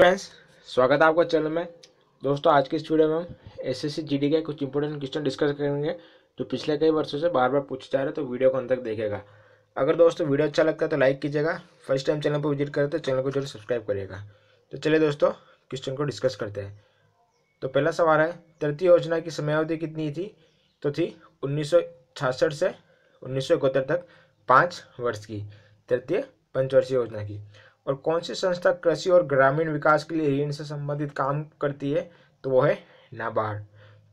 friends स्वागत है आपका चैनल में दोस्तों आज की इस वीडियो में हम एसएससी जीडी के कुछ इंपॉर्टेंट क्वेश्चन डिस्कस करेंगे जो पिछले कई वर्षों से बार बार पूछे जा रहे हैं तो वीडियो को अंत तक देखेगा अगर दोस्तों वीडियो अच्छा लगता है तो लाइक कीजिएगा फर्स्ट टाइम चैनल पर विजिट करें तो चैनल को जरूर सब्सक्राइब करिएगा तो चलिए दोस्तों क्वेश्चन को डिस्कस करते हैं तो पहला सवाल है तृतीय योजना की समयावधि कितनी थी तो थी उन्नीस से उन्नीस तक पाँच वर्ष की तृतीय पंचवर्षीय योजना की और कौन सी संस्था कृषि और ग्रामीण विकास के लिए ऋण से संबंधित काम करती है तो वो है नाबार्ड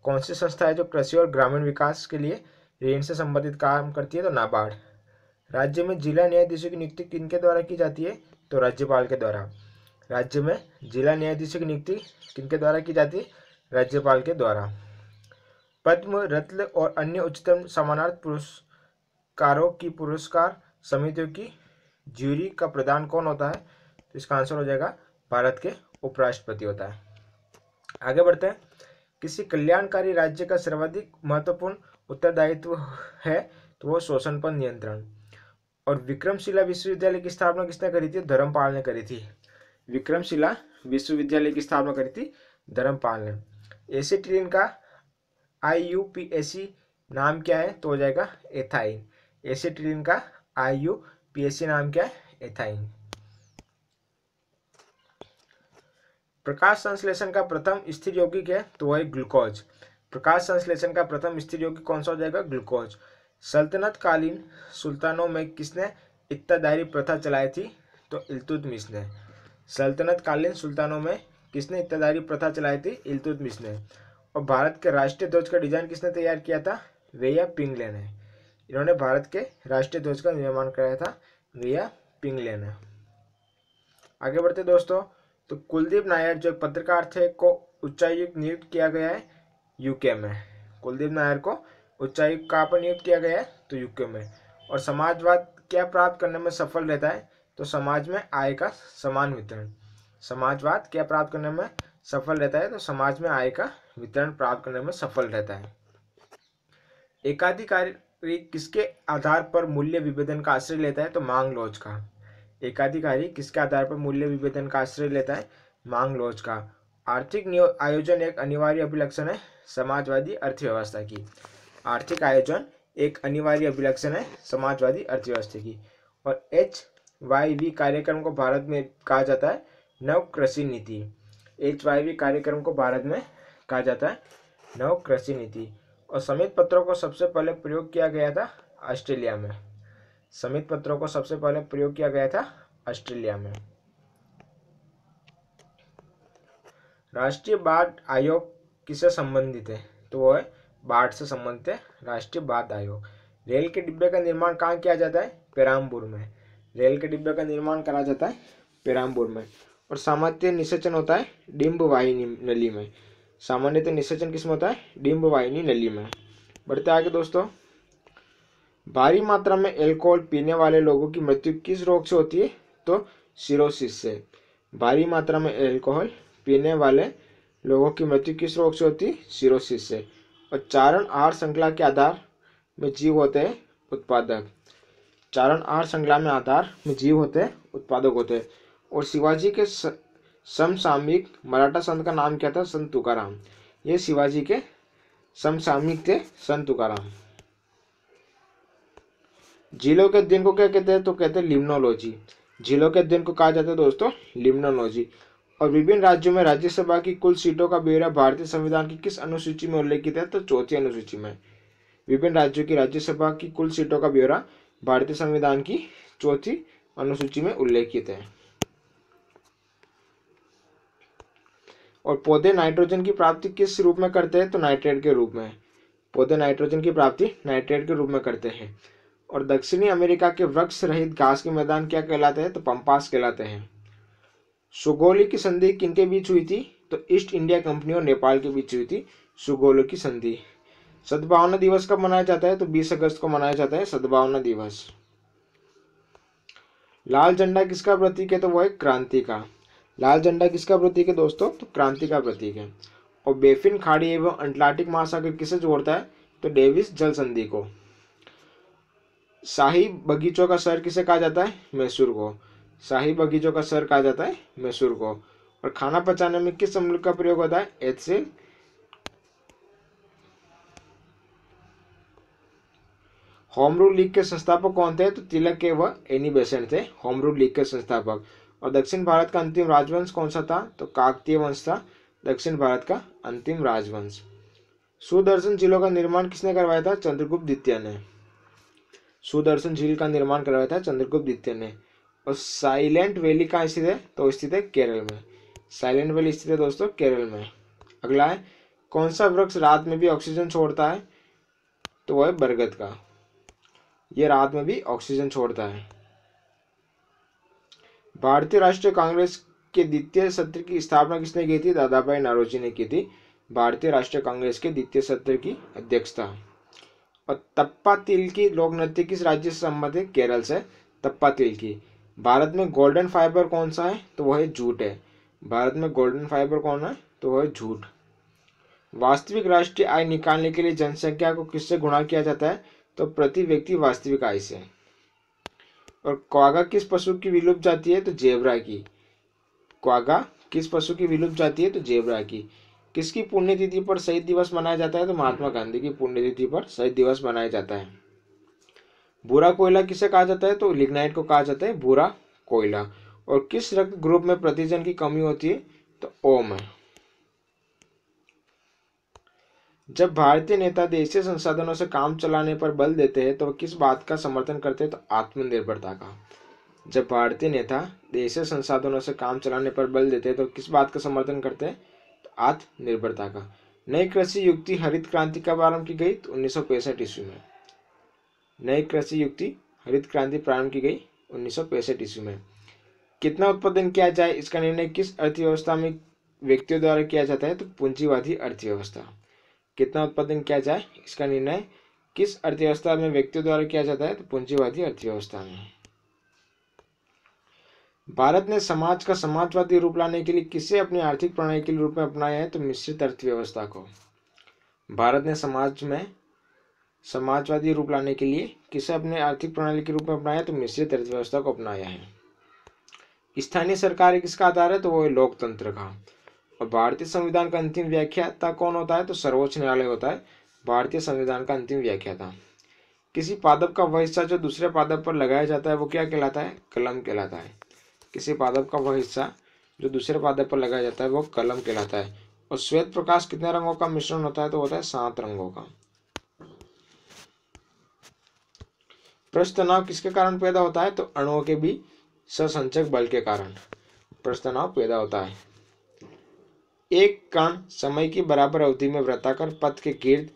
कौन सी संस्था है जो कृषि और ग्रामीण विकास के लिए ऋण से संबंधित काम करती है तो नाबार्ड राज्य में जिला न्यायाधीशों की नियुक्ति किनके द्वारा की जाती है तो राज्यपाल के द्वारा राज्य में जिला न्यायाधीशों की नियुक्ति किनके द्वारा की जाती है राज्यपाल के द्वारा पद्म रत्न और अन्य उच्चतम समानार्थ पुरस्कारों की पुरस्कार समितियों की ज्यूरी का प्रधान कौन होता है तो इसका आंसर हो जाएगा भारत के उपराष्ट्रपति होता है आगे बढ़ते हैं किसी कल्याणकारी राज्य का सर्वाधिक महत्वपूर्ण उत्तरदायित्व है तो वो शोषण पर नियंत्रण और विक्रमशिला विश्वविद्यालय की स्थापना किसने करी थी धर्मपाल ने करी थी विक्रमशिला विश्वविद्यालय की स्थापना करी थी धर्मपाल ने एसे ट्रेन का आई यू पी नाम क्या है तो हो जाएगा एथाइन एसे ट्रेन का आई यू पीएससी नाम क्या है एथाइन प्रकाश संश्लेषण का प्रथम स्थिर यौगिक है तो वह ग्लूकोज प्रकाश संश्लेषण का प्रथम स्थिर यौगिक कौन सा हो जाएगा ग्लूकोज सल्तनतकालीन सुल्तानों में किसने इत्तादारी प्रथा चलाई थी तो इल्तुतमिश ने सल्तनतकालीन सुल्तानों में किसने इत्तादारी प्रथा चलाई थी इल्तुतमिश ने और भारत के राष्ट्रीय ध्वज का डिजाइन किसने तैयार किया था वे या पिंगले ने इन्होंने भारत के राष्ट्रीय ध्वज का निर्माण कराया था रिया पिंगले ने आगे बढ़ते दोस्तों तो कुलदीप नायर जो पत्रकार थे को उच्चायुक्त नियुक्त किया गया है यूके में कुलदीप नायर को उच्चायुक्त कहाँ पर नियुक्त किया गया है तो यूके में और समाजवाद क्या प्राप्त करने में सफल रहता है तो समाज में आय का समान वितरण समाजवाद क्या प्राप्त करने में सफल रहता है तो समाज में आय का वितरण प्राप्त करने में सफल रहता है एकाधिकारी तो ये किसके आधार पर मूल्य विभेदन का आश्रय लेता है तो मांग लोच का एकाधिकारी किसके आधार पर मूल्य विभेदन का आश्रय लेता है मांग लोच का आर्थिक आयोजन एक अनिवार्य अभिलक्षण है समाजवादी अर्थव्यवस्था की आर्थिक आयोजन एक अनिवार्य अभिलक्षण है समाजवादी अर्थव्यवस्था की और एच वाई वी कार्यक्रम को भारत में कहा जाता है नव कृषि नीति एच वाई वी कार्यक्रम को भारत में कहा जाता है नव कृषि नीति और समित पत्रों को सबसे पहले प्रयोग किया गया था ऑस्ट्रेलिया में समित पत्रों को सबसे पहले प्रयोग किया गया था ऑस्ट्रेलिया में राष्ट्रीय बाढ़ आयोग किसे संबंधित है तो वो है बाढ़ से संबंधित है राष्ट्रीय बाढ़ आयोग रेल के डिब्बे का निर्माण कहाँ किया जाता है पेरामपुर में रेल के डिब्बे का निर्माण करा जाता है पेरामपुर में और सामान्य निषेचन होता है डिम्ब वाहिनी नली में सामान्यतः तो निषेचन किसमें होता है डिम्ब वाहिनी नली में बढ़ते आगे दोस्तों भारी मात्रा में एल्कोहल पीने वाले लोगों की मृत्यु किस रोग से होती है तो सिरोसिस से भारी मात्रा में एल्कोहल पीने वाले लोगों की मृत्यु किस रोग से होती है सिरोसिस से और चारण आहार श्रृंखला के आधार में जीव होते हैं उत्पादक चारण आहार श्रृंखला में आधार में जीव होते हैं उत्पादक होते हैं और शिवाजी के समसामयिक मराठा संत का नाम क्या था संत तुकाराम ये शिवाजी के समसामयिक थे संत तुकाराम झीलों के अध्ययन को क्या कहते हैं तो कहते हैं लिम्नोलॉजी झीलों के अध्ययन को कहा जाता है दोस्तों लिम्नोलॉजी और विभिन्न राज्यों में राज्यसभा की कुल सीटों का ब्यौरा भारतीय संविधान की किस अनुसूची में उल्लेखित है तो चौथी अनुसूची में विभिन्न राज्यों की राज्यसभा की कुल सीटों का ब्यौरा भारतीय संविधान की चौथी अनुसूची में उल्लेखित है और पौधे नाइट्रोजन की प्राप्ति किस रूप में करते हैं तो नाइट्रेट के रूप में पौधे नाइट्रोजन की प्राप्ति नाइट्रेट के रूप में करते हैं और दक्षिणी अमेरिका के वृक्ष रहित घास के मैदान क्या कहलाते हैं तो पंपास कहलाते हैं सुगोली की संधि किनके बीच हुई थी तो ईस्ट इंडिया कंपनी और नेपाल के बीच हुई थी सुगोलो की संधि सद्भावना दिवस कब मनाया जाता है तो 20 अगस्त को मनाया जाता है सद्भावना दिवस लाल झंडा किसका प्रतीक है तो वह है क्रांति का लाल झंडा किसका प्रतीक है दोस्तों तो क्रांति का प्रतीक है और बेफिन खाड़ी एवं अंटार्कटिक महासागर किसे जोड़ता है तो डेविस जल संधि को शाही बगीचों का शहर किसे कहा जाता है मैसूर को शाही बगीचों का शहर कहा जाता है मैसूर को और खाना पचाने में किस अम्ल का प्रयोग होता है एच होमरू लीग के संस्थापक कौन थे तो तिलक के व एनी बेसेंट थे होमरू लीग के संस्थापक और दक्षिण भारत का अंतिम राजवंश कौन सा था तो काकतीय वंश था दक्षिण भारत का अंतिम राजवंश सुदर्शन झीलों का निर्माण किसने करवाया था चंद्रगुप्त द्वितीय ने सुदर्शन झील का निर्माण करवाया था चंद्रगुप्त द्वितीय ने और साइलेंट वैली कहाँ स्थित है तो स्थित है केरल में साइलेंट वैली स्थित है दोस्तों केरल में अगला है कौन सा वृक्ष रात में भी ऑक्सीजन छोड़ता है तो वह है बरगद का ये रात में भी ऑक्सीजन छोड़ता है भारतीय राष्ट्रीय कांग्रेस के द्वितीय सत्र की स्थापना किसने की थी दादा भाई नारोजी ने की थी भारतीय राष्ट्रीय कांग्रेस के द्वितीय सत्र की अध्यक्षता और तप्पा तिल की लोक नृत्य किस राज्य से संबंधित है केरल से तप्पा तिल की भारत में गोल्डन फाइबर कौन सा है तो वह जूट है भारत में गोल्डन फाइबर कौन है तो वह जूट वास्तविक राष्ट्रीय आय निकालने के लिए जनसंख्या को किससे गुणा किया जाता है तो प्रति व्यक्ति वास्तविक आय से और क्वागा किस पशु की विलुप्त जाती है तो जेबरा की क्वागा किस पशु की विलुप्त जाती है तो जेबरा की किसकी पुण्यतिथि पर शहीद दिवस मनाया जाता है तो महात्मा गांधी की पुण्यतिथि पर शहीद दिवस मनाया जाता है बुरा कोयला किसे कहा जाता है तो लिग्नाइट को कहा जाता है बुरा कोयला और किस रक्त ग्रुप में प्रतिजन की कमी होती है तो ओम है जब भारतीय नेता देशीय संसाधनों से काम चलाने पर बल देते हैं तो वह किस बात का समर्थन करते हैं तो आत्मनिर्भरता का जब भारतीय नेता देशीय संसाधनों से काम चलाने पर बल देते हैं तो किस बात का समर्थन करते हैं तो आत्मनिर्भरता का नई कृषि युक्ति हरित क्रांति कब आरंभ की गई तो उन्नीस सौ पैंसठ ईस्वी में नई कृषि युक्ति हरित क्रांति प्रारंभ की गई उन्नीस सौ पैंसठ ईस्वी में कितना उत्पादन किया जाए इसका निर्णय किस अर्थव्यवस्था में व्यक्तियों द्वारा किया जाता है तो पूंजीवादी अर्थव्यवस्था कितना उत्पादन किया जाए इसका निर्णय किस अर्थव्यवस्था में व्यक्तियों द्वारा किया जाता है तो पूंजीवादी अर्थव्यवस्था में भारत ने समाज का समाजवादी रूप लाने के लिए किसे अपनी आर्थिक प्रणाली के रूप में अपनाया है तो मिश्रित अर्थव्यवस्था को भारत ने समाज में समाजवादी रूप लाने के लिए किसे अपने आर्थिक प्रणाली के रूप में अपनाया तो मिश्रित अर्थव्यवस्था को अपनाया है स्थानीय सरकार किसका आधार है तो वो है लोकतंत्र का और भारतीय संविधान का अंतिम व्याख्याता कौन होता है तो सर्वोच्च न्यायालय होता है भारतीय संविधान का अंतिम व्याख्याता किसी पादप का वह हिस्सा जो दूसरे पादप पर लगाया जाता है वो क्या कहलाता है कलम कहलाता है किसी पादप का वह हिस्सा जो दूसरे पादप पर लगाया जाता है वो कलम कहलाता है और श्वेत प्रकाश कितने रंगों का मिश्रण होता है तो होता है सात रंगों का प्रश्न तनाव किसके कारण पैदा होता है तो अणुओं के भी ससंचक बल के कारण प्रश्न तनाव पैदा होता है एक कण समय की बराबर अवधि में वृत्ताकार पथ के गिर्द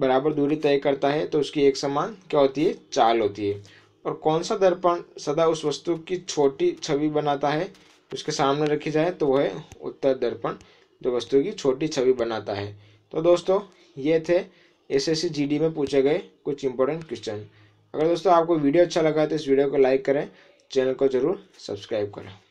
बराबर दूरी तय करता है तो उसकी एक समान क्या होती है चाल होती है और कौन सा दर्पण सदा उस वस्तु की छोटी छवि बनाता है उसके सामने रखी जाए तो वह है उत्तर दर्पण जो वस्तु की छोटी छवि बनाता है तो दोस्तों ये थे एस एस जी में पूछे गए कुछ इंपॉर्टेंट क्वेश्चन अगर दोस्तों आपको वीडियो अच्छा लगा तो इस वीडियो को लाइक करें चैनल को ज़रूर सब्सक्राइब करें